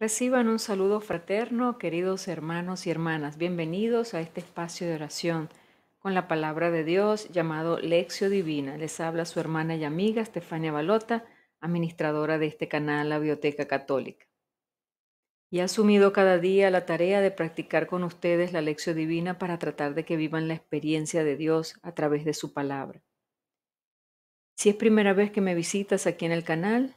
Reciban un saludo fraterno, queridos hermanos y hermanas. Bienvenidos a este espacio de oración con la palabra de Dios llamado Lexio Divina. Les habla su hermana y amiga Estefania Balota, administradora de este canal La Biblioteca Católica. Y ha asumido cada día la tarea de practicar con ustedes la Lección Divina para tratar de que vivan la experiencia de Dios a través de su palabra. Si es primera vez que me visitas aquí en el canal,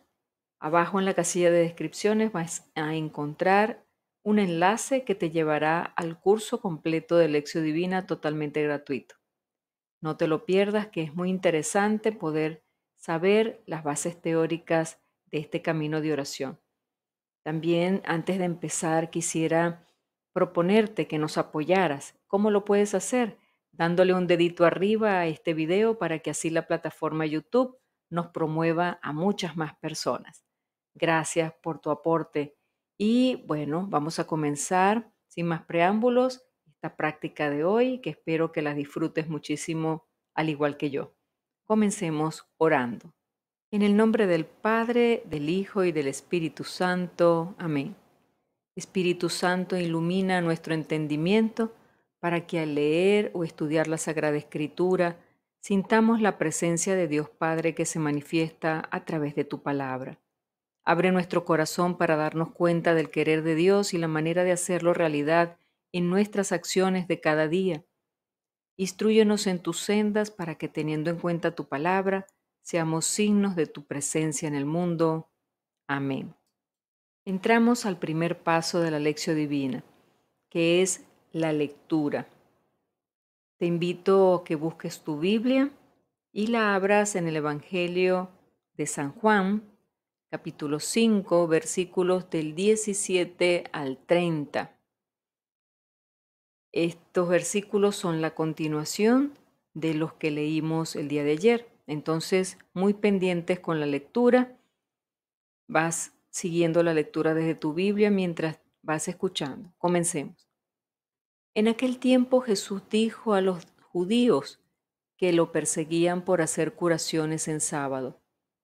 Abajo en la casilla de descripciones vas a encontrar un enlace que te llevará al curso completo de Lección Divina totalmente gratuito. No te lo pierdas, que es muy interesante poder saber las bases teóricas de este camino de oración. También antes de empezar quisiera proponerte que nos apoyaras. ¿Cómo lo puedes hacer? Dándole un dedito arriba a este video para que así la plataforma YouTube nos promueva a muchas más personas. Gracias por tu aporte. Y bueno, vamos a comenzar sin más preámbulos esta práctica de hoy que espero que la disfrutes muchísimo al igual que yo. Comencemos orando. En el nombre del Padre, del Hijo y del Espíritu Santo. Amén. Espíritu Santo ilumina nuestro entendimiento para que al leer o estudiar la Sagrada Escritura sintamos la presencia de Dios Padre que se manifiesta a través de tu palabra. Abre nuestro corazón para darnos cuenta del querer de Dios y la manera de hacerlo realidad en nuestras acciones de cada día. Instruyenos en tus sendas para que teniendo en cuenta tu palabra, seamos signos de tu presencia en el mundo. Amén. Entramos al primer paso de la lección divina, que es la lectura. Te invito a que busques tu Biblia y la abras en el Evangelio de San Juan, capítulo 5, versículos del 17 al 30. Estos versículos son la continuación de los que leímos el día de ayer. Entonces, muy pendientes con la lectura. Vas siguiendo la lectura desde tu Biblia mientras vas escuchando. Comencemos. En aquel tiempo Jesús dijo a los judíos que lo perseguían por hacer curaciones en sábado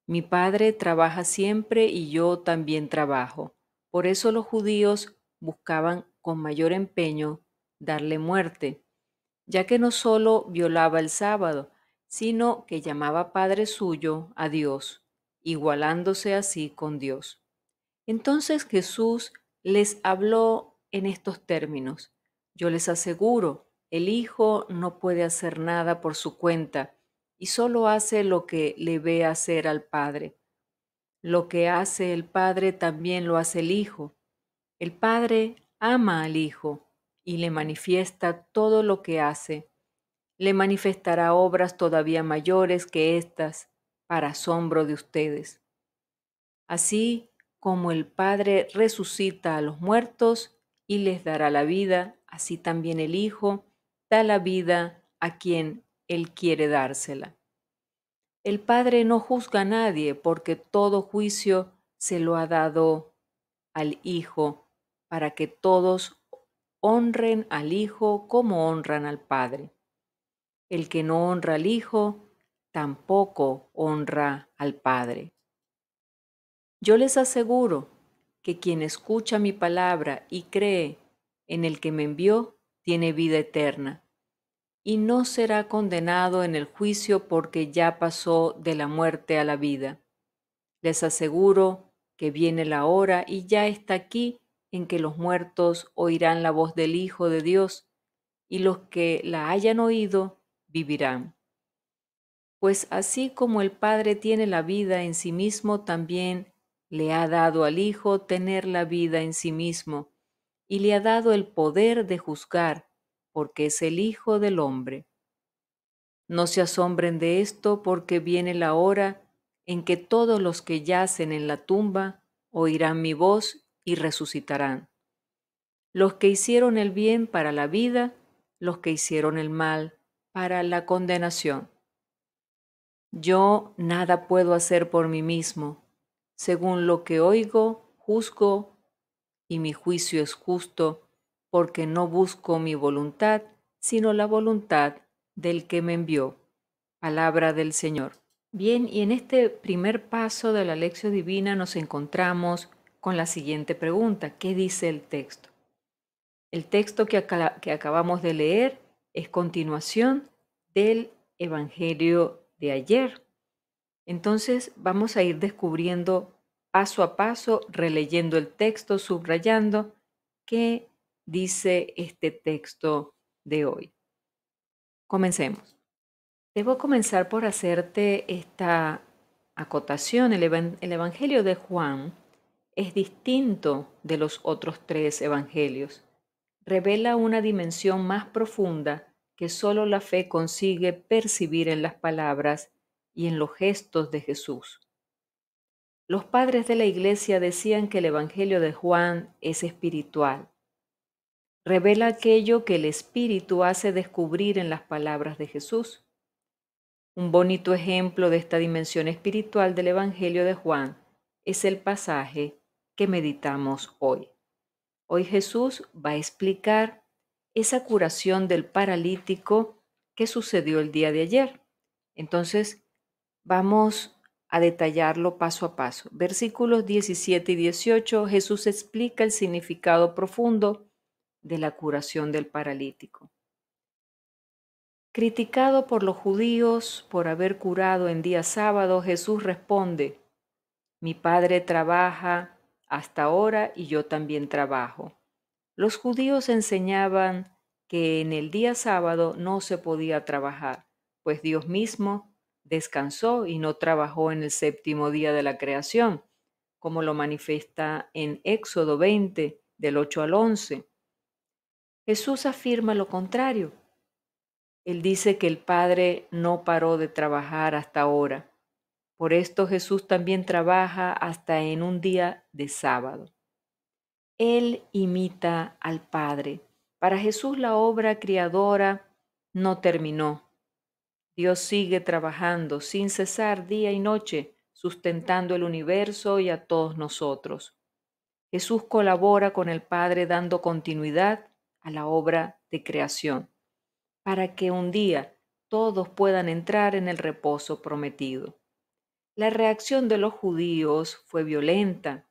mi padre trabaja siempre y yo también trabajo. Por eso los judíos buscaban con mayor empeño darle muerte, ya que no solo violaba el sábado, sino que llamaba Padre suyo a Dios, igualándose así con Dios. Entonces Jesús les habló en estos términos. Yo les aseguro, el Hijo no puede hacer nada por su cuenta y solo hace lo que le ve hacer al Padre. Lo que hace el Padre también lo hace el Hijo. El Padre ama al Hijo y le manifiesta todo lo que hace. Le manifestará obras todavía mayores que estas, para asombro de ustedes. Así como el Padre resucita a los muertos y les dará la vida, así también el Hijo da la vida a quien él quiere dársela. El Padre no juzga a nadie porque todo juicio se lo ha dado al Hijo para que todos honren al Hijo como honran al Padre. El que no honra al Hijo tampoco honra al Padre. Yo les aseguro que quien escucha mi palabra y cree en el que me envió tiene vida eterna y no será condenado en el juicio porque ya pasó de la muerte a la vida. Les aseguro que viene la hora y ya está aquí en que los muertos oirán la voz del Hijo de Dios y los que la hayan oído vivirán. Pues así como el Padre tiene la vida en sí mismo, también le ha dado al Hijo tener la vida en sí mismo, y le ha dado el poder de juzgar, porque es el Hijo del Hombre. No se asombren de esto, porque viene la hora en que todos los que yacen en la tumba oirán mi voz y resucitarán. Los que hicieron el bien para la vida, los que hicieron el mal para la condenación. Yo nada puedo hacer por mí mismo. Según lo que oigo, juzgo, y mi juicio es justo, porque no busco mi voluntad, sino la voluntad del que me envió. Palabra del Señor. Bien, y en este primer paso de la lección divina nos encontramos con la siguiente pregunta. ¿Qué dice el texto? El texto que, que acabamos de leer es continuación del Evangelio de ayer. Entonces vamos a ir descubriendo paso a paso, releyendo el texto, subrayando qué dice este texto de hoy. Comencemos. Debo comenzar por hacerte esta acotación. El, Evangelio de Juan es distinto de los otros tres Evangelios. Revela una dimensión más profunda que solo la fe consigue percibir en las palabras y en los gestos de Jesús. Los padres de la iglesia decían que el Evangelio de Juan es espiritual revela aquello que el Espíritu hace descubrir en las palabras de Jesús. Un bonito ejemplo de esta dimensión espiritual del Evangelio de Juan es el pasaje que meditamos hoy. Hoy Jesús va a explicar esa curación del paralítico que sucedió el día de ayer. Entonces, vamos a detallarlo paso a paso. Versículos 17 y 18, Jesús explica el significado profundo de la curación del paralítico. Criticado por los judíos por haber curado en día sábado, Jesús responde, Mi Padre trabaja hasta ahora y yo también trabajo. Los judíos enseñaban que en el día sábado no se podía trabajar, pues Dios mismo descansó y no trabajó en el séptimo día de la creación, como lo manifiesta en Éxodo 20, del 8 al 11. Jesús afirma lo contrario. Él dice que el Padre no paró de trabajar hasta ahora. Por esto Jesús también trabaja hasta en un día de sábado. Él imita al Padre. Para Jesús la obra criadora no terminó. Dios sigue trabajando sin cesar día y noche, sustentando el universo y a todos nosotros. Jesús colabora con el Padre dando continuidad a la obra de creación, para que un día todos puedan entrar en el reposo prometido. La reacción de los judíos fue violenta.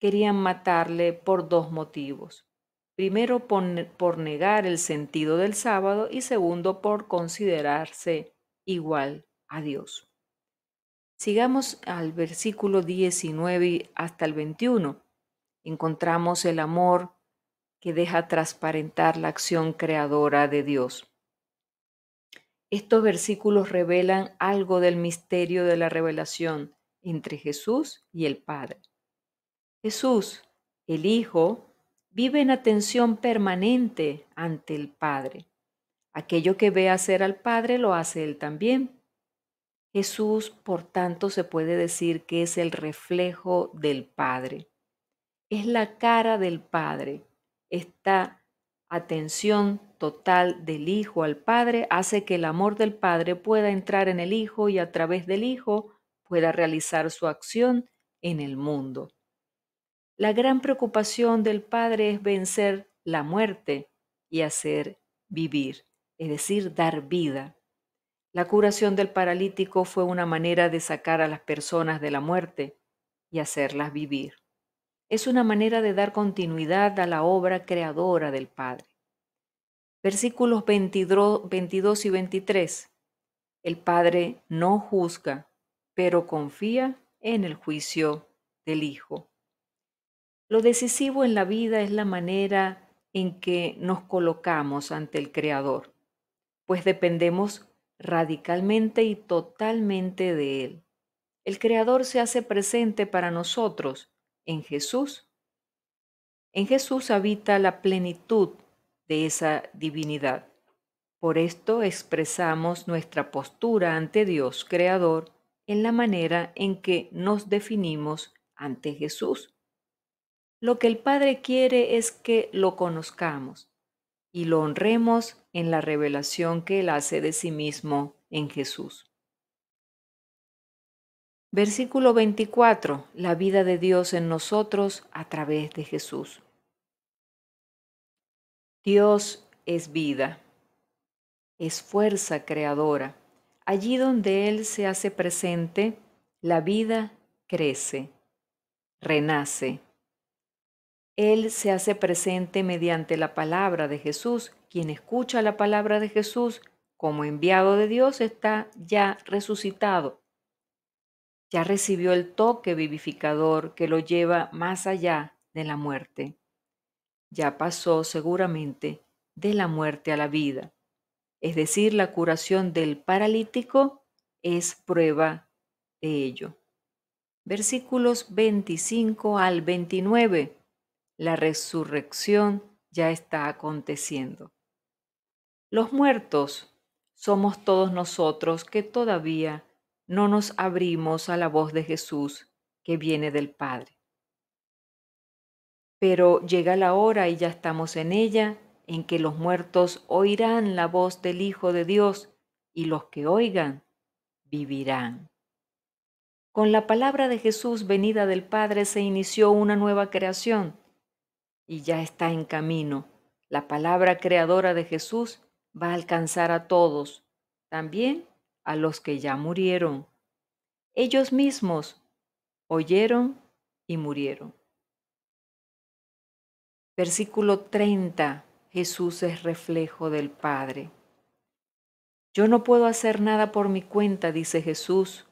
Querían matarle por dos motivos. Primero, por, negar el sentido del sábado y segundo, por considerarse igual a Dios. Sigamos al versículo 19 hasta el 21. Encontramos el amor que deja transparentar la acción creadora de Dios. Estos versículos revelan algo del misterio de la revelación entre Jesús y el Padre. Jesús, el Hijo, vive en atención permanente ante el Padre. Aquello que ve hacer al Padre lo hace Él también. Jesús, por tanto, se puede decir que es el reflejo del Padre. Es la cara del Padre esta atención total del Hijo al Padre hace que el amor del Padre pueda entrar en el Hijo y a través del Hijo pueda realizar su acción en el mundo. La gran preocupación del Padre es vencer la muerte y hacer vivir, es decir, dar vida. La curación del paralítico fue una manera de sacar a las personas de la muerte y hacerlas vivir es una manera de dar continuidad a la obra creadora del Padre. Versículos 22 y 23. El Padre no juzga, pero confía en el juicio del Hijo. Lo decisivo en la vida es la manera en que nos colocamos ante el Creador, pues dependemos radicalmente y totalmente de Él. El Creador se hace presente para nosotros en Jesús. En Jesús habita la plenitud de esa divinidad. Por esto expresamos nuestra postura ante Dios Creador en la manera en que nos definimos ante Jesús. Lo que el Padre quiere es que lo conozcamos y lo honremos en la revelación que Él hace de sí mismo en Jesús. Versículo 24. La vida de Dios en nosotros a través de Jesús. Dios es vida, es fuerza creadora. Allí donde Él se hace presente, la vida crece, renace. Él se hace presente mediante la palabra de Jesús. Quien escucha la palabra de Jesús como enviado de Dios está ya resucitado ya recibió el toque vivificador que lo lleva más allá de la muerte. Ya pasó seguramente de la muerte a la vida. Es decir, la curación del paralítico es prueba de ello. Versículos 25 al 29. La resurrección ya está aconteciendo. Los muertos somos todos nosotros que todavía no nos abrimos a la voz de Jesús que viene del Padre. Pero llega la hora y ya estamos en ella en que los muertos oirán la voz del Hijo de Dios y los que oigan vivirán. Con la palabra de Jesús venida del Padre se inició una nueva creación y ya está en camino. La palabra creadora de Jesús va a alcanzar a todos, también a los que ya murieron. Ellos mismos oyeron y murieron. Versículo 30. Jesús es reflejo del Padre. Yo no puedo hacer nada por mi cuenta, dice Jesús.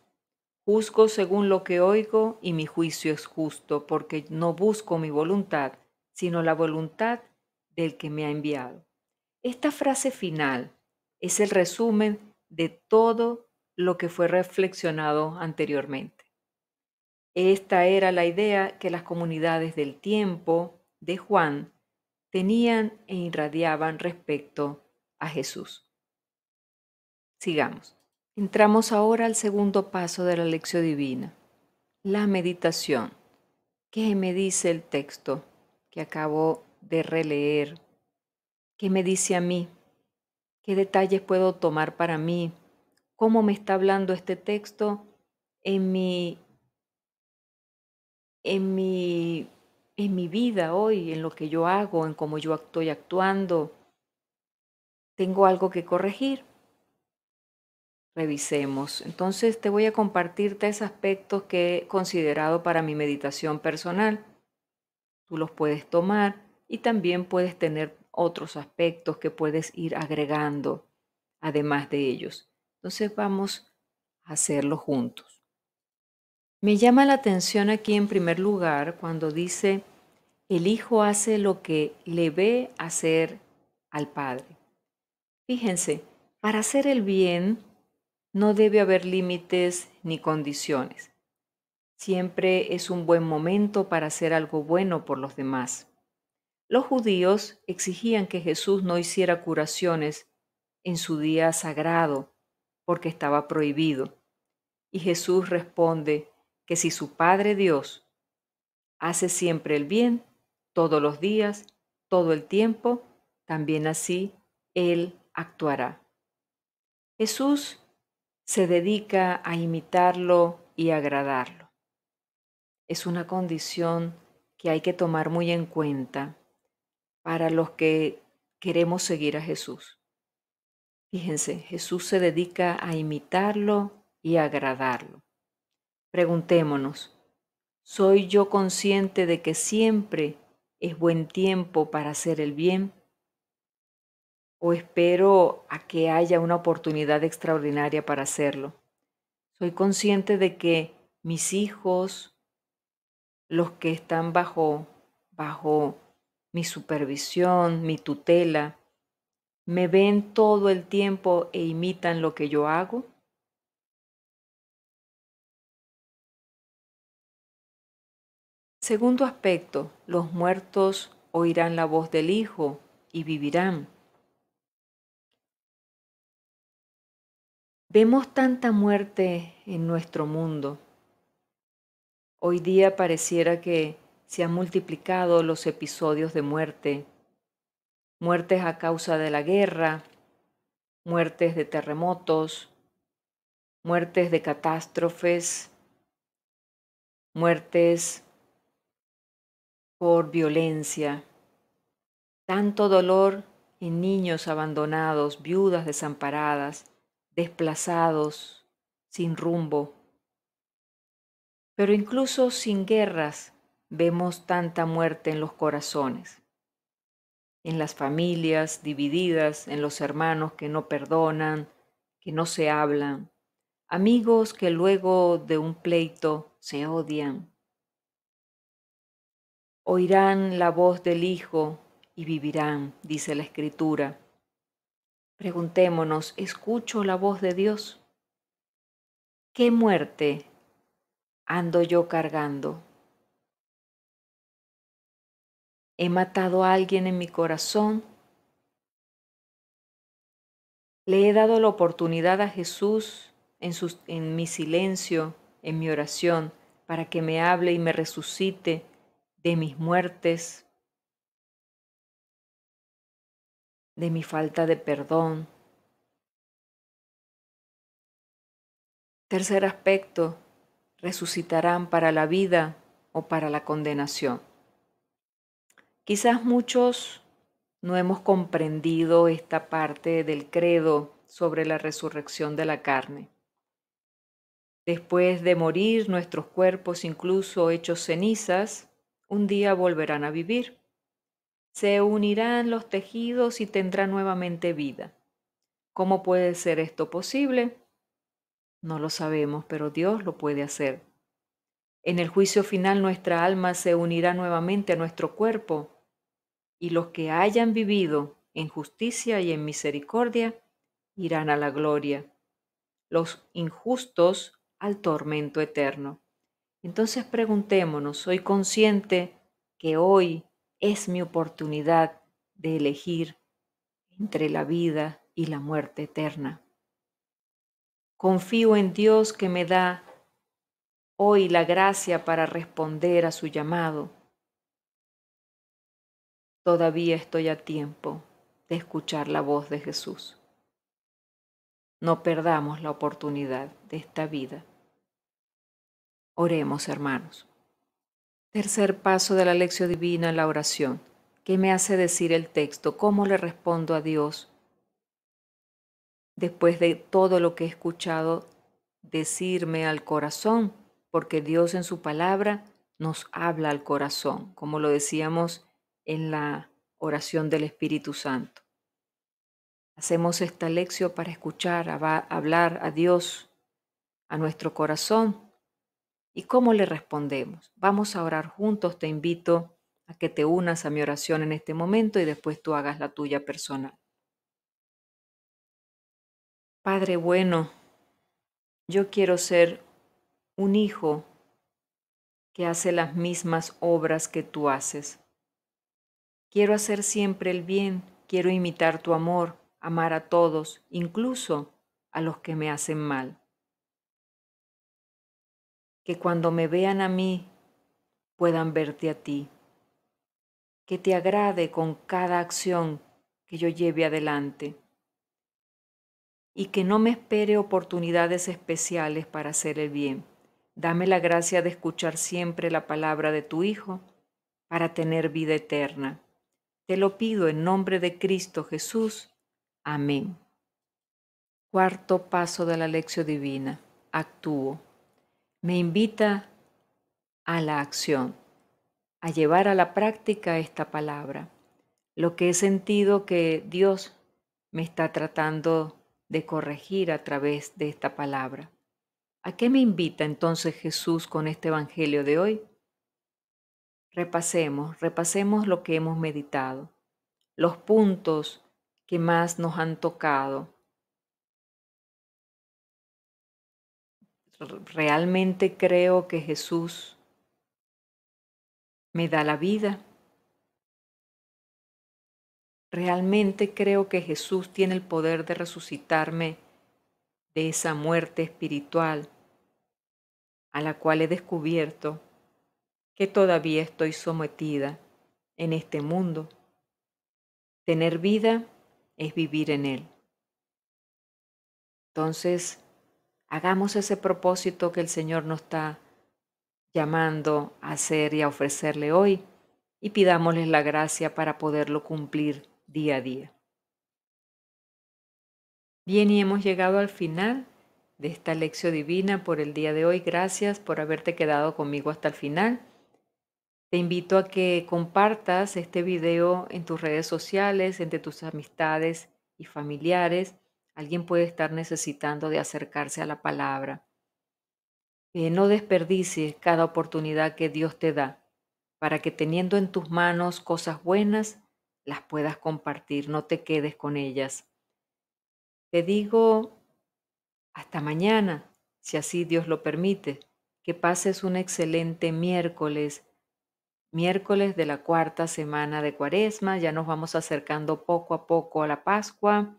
Juzgo según lo que oigo y mi juicio es justo, porque no busco mi voluntad, sino la voluntad del que me ha enviado. Esta frase final es el resumen de todo lo que fue reflexionado anteriormente. Esta era la idea que las comunidades del tiempo de Juan tenían e irradiaban respecto a Jesús. Sigamos. Entramos ahora al segundo paso de la lección divina, la meditación. ¿Qué me dice el texto que acabo de releer? ¿Qué me dice a mí ¿Qué detalles puedo tomar para mí? ¿Cómo me está hablando este texto en mi, en mi, en mi vida hoy, en lo que yo hago, en cómo yo estoy actuando? ¿Tengo algo que corregir? Revisemos. Entonces te voy a compartir tres aspectos que he considerado para mi meditación personal. Tú los puedes tomar y también puedes tener otros aspectos que puedes ir agregando además de ellos. Entonces vamos a hacerlo juntos. Me llama la atención aquí en primer lugar cuando dice, el hijo hace lo que le ve hacer al padre. Fíjense, para hacer el bien no debe haber límites ni condiciones. Siempre es un buen momento para hacer algo bueno por los demás. Los judíos exigían que Jesús no hiciera curaciones en su día sagrado porque estaba prohibido. Y Jesús responde que si su Padre Dios hace siempre el bien, todos los días, todo el tiempo, también así Él actuará. Jesús se dedica a imitarlo y agradarlo. Es una condición que hay que tomar muy en cuenta para los que queremos seguir a Jesús. Fíjense, Jesús se dedica a imitarlo y a agradarlo. Preguntémonos, ¿soy yo consciente de que siempre es buen tiempo para hacer el bien? ¿O espero a que haya una oportunidad extraordinaria para hacerlo? ¿Soy consciente de que mis hijos, los que están bajo, bajo mi supervisión, mi tutela, me ven todo el tiempo e imitan lo que yo hago? Segundo aspecto, los muertos oirán la voz del Hijo y vivirán. Vemos tanta muerte en nuestro mundo. Hoy día pareciera que se han multiplicado los episodios de muerte, muertes a causa de la guerra, muertes de terremotos, muertes de catástrofes, muertes por violencia, tanto dolor en niños abandonados, viudas desamparadas, desplazados, sin rumbo. Pero incluso sin guerras, vemos tanta muerte en los corazones, en las familias divididas, en los hermanos que no perdonan, que no se hablan, amigos que luego de un pleito se odian. Oirán la voz del Hijo y vivirán, dice la Escritura. Preguntémonos, ¿escucho la voz de Dios? ¿Qué muerte ando yo cargando? He matado a alguien en mi corazón. Le he dado la oportunidad a Jesús en, mi silencio, en mi oración, para que me hable y me resucite de mis muertes, de mi falta de perdón. Tercer aspecto, resucitarán para la vida o para la condenación. Quizás muchos no hemos comprendido esta parte del credo sobre la resurrección de la carne. Después de morir, nuestros cuerpos, incluso hechos cenizas, un día volverán a vivir. Se unirán los tejidos y tendrá nuevamente vida. ¿Cómo puede ser esto posible? No lo sabemos, pero Dios lo puede hacer. En el juicio final nuestra alma se unirá nuevamente a nuestro cuerpo y los que hayan vivido en justicia y en misericordia irán a la gloria, los injustos al tormento eterno. Entonces preguntémonos, ¿soy consciente que hoy es mi oportunidad de elegir entre la vida y la muerte eterna? Confío en Dios que me da hoy la gracia para responder a su llamado todavía estoy a tiempo de escuchar la voz de Jesús. No perdamos la oportunidad de esta vida. Oremos, hermanos. Tercer paso de la lección divina, la oración. ¿Qué me hace decir el texto? ¿Cómo le respondo a Dios? Después de todo lo que he escuchado decirme al corazón, porque Dios en su palabra nos habla al corazón, como lo decíamos en la oración del Espíritu Santo. Hacemos esta lección para escuchar, hablar a Dios, a nuestro corazón y cómo le respondemos. Vamos a orar juntos, te invito a que te unas a mi oración en este momento y después tú hagas la tuya personal. Padre bueno, yo quiero ser un hijo que hace las mismas obras que tú haces. Quiero hacer siempre el bien, quiero imitar tu amor, amar a todos, incluso a los que me hacen mal. Que cuando me vean a mí, puedan verte a ti. Que te agrade con cada acción que yo lleve adelante. Y que no me espere oportunidades especiales para hacer el bien. Dame la gracia de escuchar siempre la palabra de tu Hijo para tener vida eterna te lo pido en nombre de Cristo Jesús. Amén. Cuarto paso de la lección divina. Actúo. Me invita a la acción, a llevar a la práctica esta palabra, lo que he sentido que Dios me está tratando de corregir a través de esta palabra. ¿A qué me invita entonces Jesús con este Evangelio de hoy? Repasemos, repasemos lo que hemos meditado, los puntos que más nos han tocado. Realmente creo que Jesús me da la vida. Realmente creo que Jesús tiene el poder de resucitarme de esa muerte espiritual a la cual he descubierto que todavía estoy sometida en este mundo. Tener vida es vivir en él. Entonces, hagamos ese propósito que el Señor nos está llamando a hacer y a ofrecerle hoy y pidámosle la gracia para poderlo cumplir día a día. Bien, y hemos llegado al final de esta lección divina por el día de hoy. Gracias por haberte quedado conmigo hasta el final. Te invito a que compartas este video en tus redes sociales, entre tus amistades y familiares. Alguien puede estar necesitando de acercarse a la palabra. Eh, no desperdicies cada oportunidad que Dios te da para que teniendo en tus manos cosas buenas, las puedas compartir, no te quedes con ellas. Te digo hasta mañana, si así Dios lo permite, que pases un excelente miércoles miércoles de la cuarta semana de Cuaresma. Ya nos vamos acercando poco a poco a la Pascua,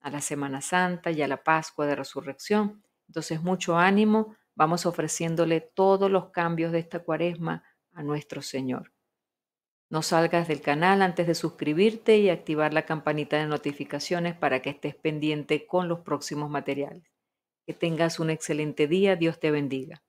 a la Semana Santa y a la Pascua de Resurrección. Entonces, mucho ánimo. Vamos ofreciéndole todos los cambios de esta Cuaresma a nuestro Señor. No salgas del canal antes de suscribirte y activar la campanita de notificaciones para que estés pendiente con los próximos materiales. Que tengas un excelente día. Dios te bendiga.